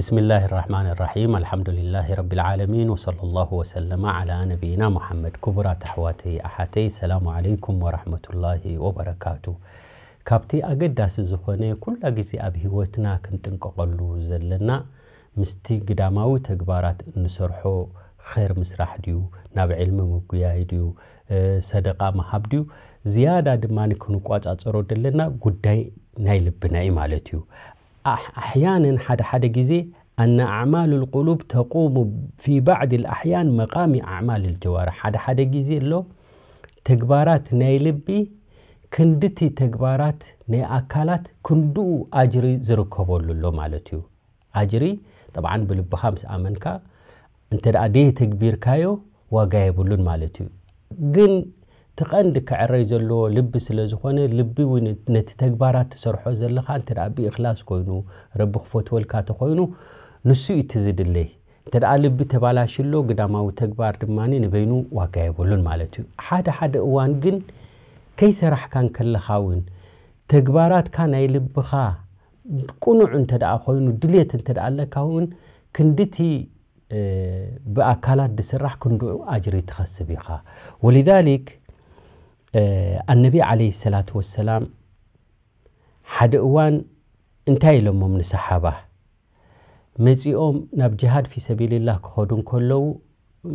بسم الله الرحمن الرحيم الحمد لله رب العالمين وصلى الله وسلم على نبينا محمد كبرى تحواتي أحاتي السلام عليكم ورحمة الله وبركاته كابتي أقداس الزخوني كل أجزي أبي هوتنا كنت زلنا مستي قداماوي تقبارات نسرحو خير مسرح ديو ناب علم مقياي ديو صدقاء محب ديو زيادة دماني كنو قواج أتصرو دلنا قداي ናይ ልብና እዩ ኣሕያንን ሓደ ሓደ ግዜ ኣነ ኣዕማል ልቁሉብ ተቁሙ ፊ ባዕድ ልኣሕያን መቃሚ ኣዕማል ልጀዋርሕ ሓደ ሓደ ግዜ ኣሎ ተግባራት ናይ ልቢ ክንዲቲ ተግባራት ናይ ኣካላት ክንድኡ ኣጅሪ ዝርከበሉ ኣሎ ማለት እዩ ኣጅሪ ጠብዓ ብልብኻ ምስ ኣመንካ እንተ ደየ ተግቢርካዮ ዋጋ የብሉን ማለት እዩ ግን እቲ ቀንዲ ክዕረይ ዘለዎ ልቢ ስለ ዝኾነ ልቢ ነቲ ተግባራት ትሰርሖ ዘለካ እንተ ብእክላስ ኮይኑ ረቢ ክፈትወልካ ተኮይኑ ንሱ እቲ ዝድለይ እንተ ልቢ ተባላሽሎ ግዳማዊ ተግባር ድማ ንበይኑ ዋጋ የብሉን ማለት እዩ ሓደ ሓደ እዋን ግን ከይሰራሕካን ከለኻ እውን ተግባራትካ ናይ ልብኻ ቁኑዕ እንተ ኮይኑ ድልት እንተ ኣለካ እውን ክንዲቲ ብኣካላት ዝስራሕ ክንድዑ ኣጅሪ ትኸስብ ኢኻ ወሊዛሊክ ኣነቢ ዓለ ሰላት ወሰላም ሓደ እዋን እንታይ ኢሎሞም ንሰሓባ መፂኦም ናብ ጅሃድ ፊ ሰቢልላህ ክኸዱ እንከለዉ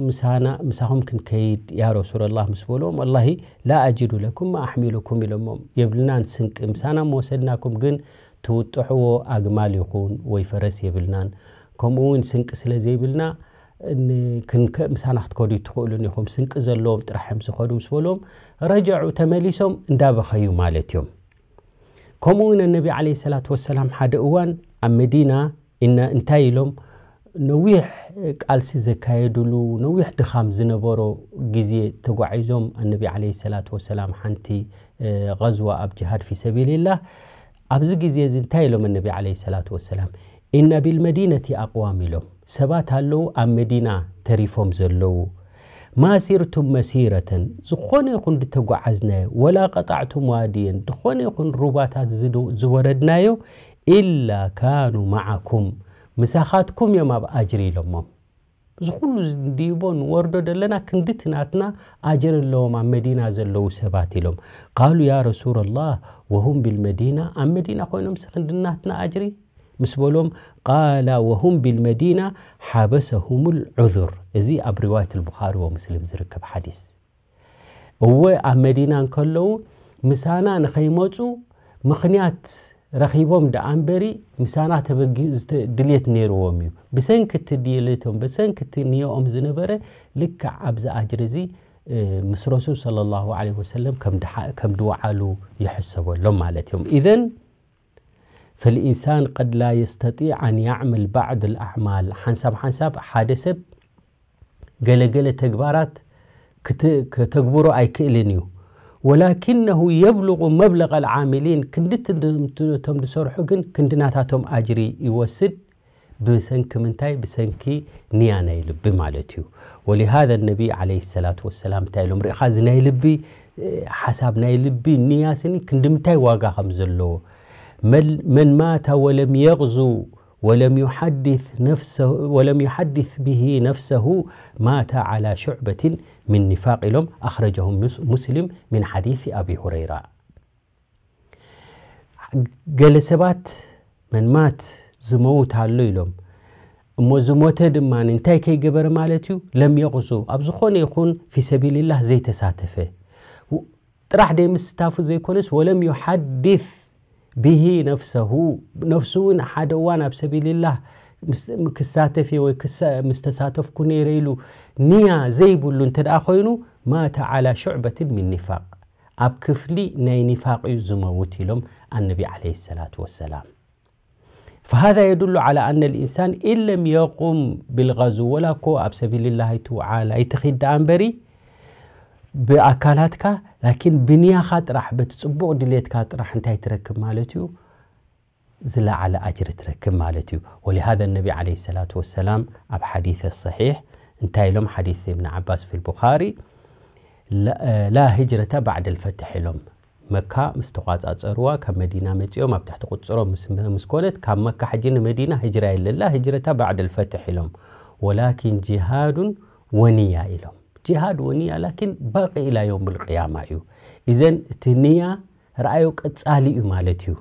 ምሳና ምሳኹም ክንከይድ ያ ረሱላላህ ምስ በልዎም ወላሂ ላ ኣጅዱ ለኩም ኣሕሚሉኩም ኢሎሞም የብልናን ስንቂ ምሳና መወሰድናኩም ግን ትውጥሕዎ ኣግማል ይኹን ወይ ፈረስ የብልናን ከምኡ እውን ስንቂ ስለ ዘይብልና ምሳና ክትከዱ ትኽእሉን ኹም ስንቂ ዘለዎም ጥራሕ ዮም ዝኸዱ ምስ በልዎም ረጃዑ ተመሊሶም እንዳበኸዩ ማለት እዮም ከምኡ እውን ኣነቢ ዓለ ሰላት ወሰላም ሓደ እዋን ኣብ መዲና ኢና እንታይ ኢሎም ነዊሕ ቃልሲ ዘካየድሉ ነዊሕ ድኻም ዝነበሮ ግዜ ተጓዒዞም ኣነቢ ዓለ ሰላት ወሰላም ሓንቲ غዝዋ ኣብ ጅሃድ ፊ ሰቢልላህ ኣብዚ ግዜእ እንታይ ኢሎም ኣነቢ ዓለ ሰላት ወሰላም إن بالمدينة أقوام لهم سبات هلو أم مدينة تريفهم زلو ما سيرتم مسيرة زخون يكون تقعزنا ولا قطعتم واديا دخون يكون رباتات زوردنايو إلا كانوا معكم مساخاتكم ما أجري لهم ዝኩሉ ድይቦ ንወርዶ ደለና ክንዲ ትናትና ኣጀር أم مدينة زلو ዘለዉ ሰባት قالوا يا رسول الله وهم بالمدينة أم مدينة መዲና ኮይኖም ስክንድናትና ኣጅሪ ምስ በሎም ቃላ ወሁም ብልመዲና ሓበሰሁም ልዑذር እዚ ኣብ ሪዋየት ልቡኻሪ ወሙስሊም ዝርከብ ሓዲስ እወ ኣብ መዲና እንከለዉ ምሳና ንኸይመፁ ምኽንያት ረኺቦም ደኣ እንበሪ ምሳና ድልት ነይርዎም እዩ ብሰንኪቲ ድልቶም ብሰንኪቲ ንዮኦም ዝነበረ ልክዕ ኣብዚ ኣጅር እዚ ምስ ረሱል صለ ላሁ ለ ወሰለም ከም ድወዓሉ ይሕሰበሎም ማለት እዮም ኢዘን فالإنسان قد لا يستطيع أن يعمل بعض الأعمال حنساب حنساب حادثة سب قل قل تكبارات كتكبروا أي كيلينيو ولكنه يبلغ مبلغ العاملين كندت تم حقن كن كندناتاتهم أجري يوسد بسنك منتاي بسنك نيانا يلبي مالتيو ولهذا النبي عليه الصلاة والسلام تايلو مرئ خازنا حساب حسابنا يلبي نياسني متاي واقا خمزلو من مات ولم يغزو ولم يحدث نفسه ولم يحدث به نفسه مات على شعبة من نفاق لهم أخرجه مسلم من حديث أبي هريرة قال سبات من مات زموت هالليلوم أمو زموت دمان انتاي كي قبر مالتيو لم يغزو أبزخون يكون في سبيل الله زي تساتفه راح دي مستافو زي كونس ولم يحدث به نفسه نفسه حدوان بسبيل الله كساتفي وكسا مستساتف كوني ريلو نيا زيب اللون تدا مات على شعبة من نفاق اب كفلي ناي نفاق يزموتي لهم النبي عليه الصلاة والسلام فهذا يدل على أن الإنسان إن لم يقم بالغزو ولا كو أب سبيل الله تعالى يتخذ بري بأكالاتك لكن بنيا راح بتسبق دليت راح انتي تركب مالتيو زلا على أجر تركب مالتيو ولهذا النبي عليه الصلاة والسلام أب حديث الصحيح انتهي لهم حديث ابن عباس في البخاري لا, آه، لا هجرة بعد الفتح لهم مكة مستقاط أتروا كمدينة متيوم أب تحت مس مسكولت كم مكة حجين مدينة هجرة إلا هجرة بعد الفتح لهم ولكن جهاد ونية لهم جهاد ونية لكن باقي إلى يوم القيامة يو إذن تنية رأيك أتسالي مالتيو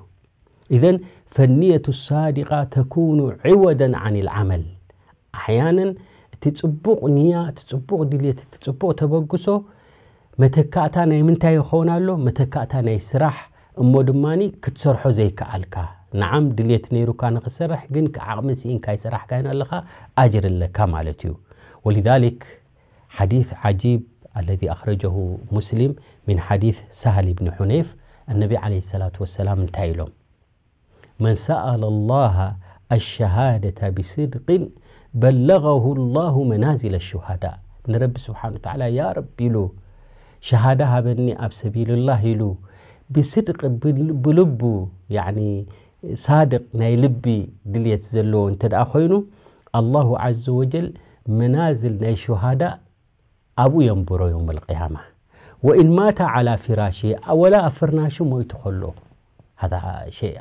إذن فالنية الصادقة تكون عوضا عن العمل أحيانا تتسبق نية تتسبق دلية تتسبق تبقسو متكاتانا من خونا له متكاتانا يسرح أمو دماني كتسرحو زي كألكا نعم دلية نيرو كان خسرح جن كعمسين كاي سرح كاين لخا أجر لك مالتيو ولذلك حديث عجيب الذي أخرجه مسلم من حديث سهل بن حنيف النبي عليه الصلاة والسلام تايلوم من سأل الله الشهادة بصدق بلغه الله منازل الشهداء نرب سبحانه وتعالى يا رب يلو شهادة بني أب سبيل الله يلو بصدق بلب يعني صادق نيلبي لبي دليت زلو انت خوينو الله عز وجل منازل ناي أبو ينبرو يوم القيامة وإن مات على فراشي ولا أفرناش ما يتخلو هذا شيء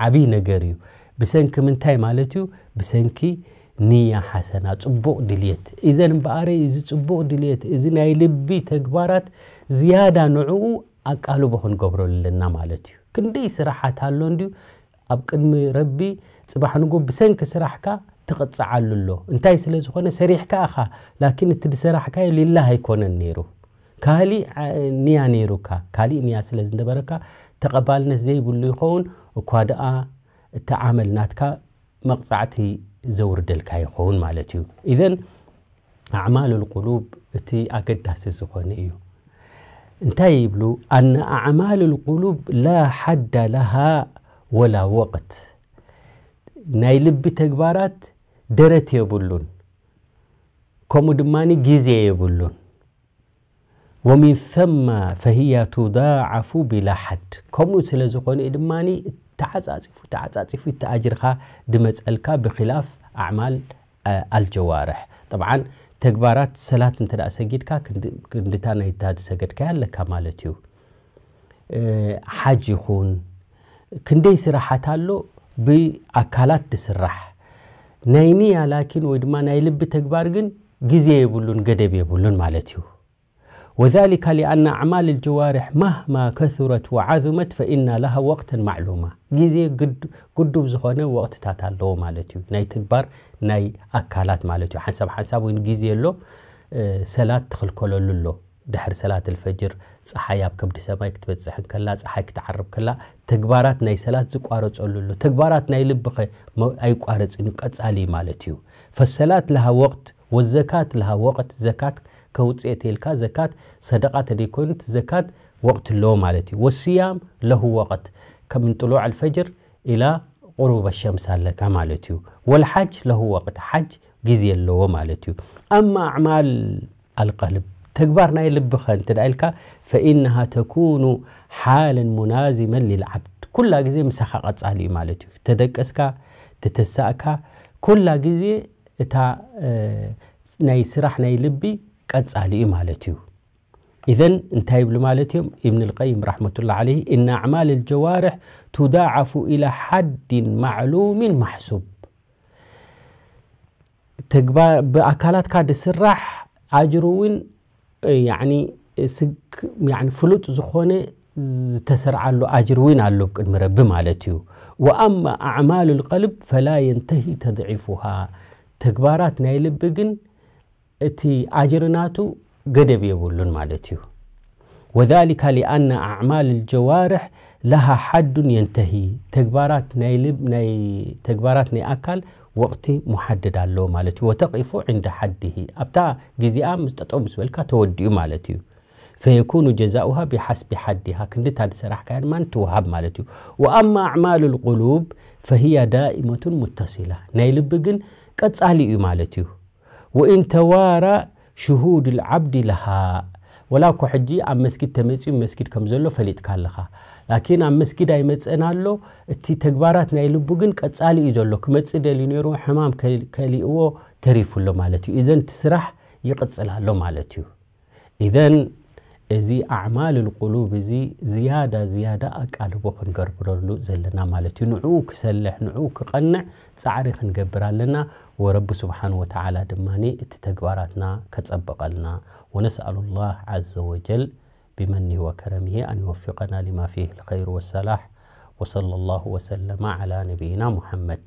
عبي نقريو بسنك من تاي مالتيو بسنكي نية حسنة تبوء دليت إذا بقاري إذا تبوء دليت إذا ناي لبي تكبارات زيادة نعو أكالو بخون قبرو لنا مالتيو كندي سراحة تالون ديو أبقى ربي صباح بسنك سراحكا تقطع عللو انتي سلاز خونا سريح كأخا لكن تدسرح كاي لله يكون النيرو كالي نيا نيرو كا كالي نيا سلاز دبركا تقبلنا زي بلو يخون وقادة تعامل ناتكا مقطعتي زور دلك يخون مالتيو إذن أعمال القلوب تي أكيد تحسس خونيو انتي يبلو أن أعمال القلوب لا حد لها ولا وقت نايلب بتكبارات ደረት የብሉን ከምኡ ድማኒ ግዜ የብሉን ወሚን ሰማ ፈሂያ ትዳዓፉ ቢላ ሓድ ከምኡ ስለ ዝኾነ ዩ ድማኒ ተዓፃፂፉ ተዓፃፂፉ ተኣጅርኻ ድመፀልካ ብክላፍ ኣዕማል ኣልጀዋርሕ ጠብዓ ተግባራት ሰላት እንተ ሰጊድካ ክንድታ ናይታ ሰገድካይ ኣለካ ማለት እዩ ሓጅ ይኹን ክንደይ ስራሓት ኣሎ ብኣካላት ድስራሕ ናይኒ ያላኪን ወይ ድማ ናይ ልቢ ተግባር ግን ግዜ የብሉን ገደብ የብሉን ማለት እዩ ወذሊከ ሊአና ኣዕማል ልጀዋርሕ ማህማ ከثረት ወዓዙመት ፈኢና ላሃ ወቅተን ማዕሉማ ግዜ ግዱብ ዝኾነ ወቅትታት ኣለዎ ማለት እዩ ናይ ትግባር ናይ ኣካላት ማለት እዩ ሓንሳብ ሓንሳብ ወይ ግዜ ኣሎ ሰላት ትኽልከለሉ ኣሎ دحر سلات الفجر صحايا بكبد سماي كتبت صحن كلا صحاي كتعرب كلا تكبارات ناي سلات زو قارو تقولو له تكبارات ناي لبخي ما اي قارت انو كتسالي مالتيو فالسلات لها وقت والزكاة لها وقت زكاة كوتس ايتيلكا زكاة صدقة اللي كنت زكاة وقت اللو مالتيو والصيام له وقت كمن طلوع الفجر الى غروب الشمس لك مالتيو والحج له وقت حج جزي اللو مالتيو اما اعمال القلب تكبر ناي لبخن تدعيلك فإنها تكون حالا منازما للعبد كل جزء مسخة علي مالتي تدقسك تتساءكا كل جزء تا آه، ناي سرح ناي لبي قصالي مالتي إذا انتهي بلمالتهم ابن القيم رحمة الله عليه إن أعمال الجوارح تداعف إلى حد معلوم محسوب تقبل بأكالات كاد السرح أجروين يعني سك يعني فلوت زخونة تسرع له أجر وين على لبك المرب وأما أعمال القلب فلا ينتهي تضعيفها تكبارات نايل بجن تي أجرناتو قد بيقولون مالتيو وذلك لأن أعمال الجوارح لها حد ينتهي تግባራት نيلب ني ናይ ني أكل ኣካል محدد على مالتي وتقف عند حده ኣብታ ግዚኣ مستطوع ጠጠው ምስ በልካ فيكون جزاؤها بحسب حدها كنت هذا سرح كان من توهب مالتي وأما أعمال القلوب فهي دائمة متصلة نيلب بجن قد سالي مالتي وإن توارى شهود العبد لها ولكن حجي أم مسجد تمشي مسجد كمزلو فليت كله لكن أم مسجد أي متسأنا له تي تكبرات نيلو بوجن كتسأل يجلو كمتسأل اللي نيرو حمام كلي كلي هو تريف له مالتيو إذا تسرح يقتسأل له مالتيو إذا إذا أعمال القلوب زي زيادة زيادة أقلبو خنقربرلو زلنا مالتي نعوك سلح نعوك قنع تعري خنقبرا لنا ورب سبحانه وتعالى دماني اتتقباراتنا كتسبق ونسأل الله عز وجل بمنه وكرمه أن يوفقنا لما فيه الخير والصلاح وصلى الله وسلم على نبينا محمد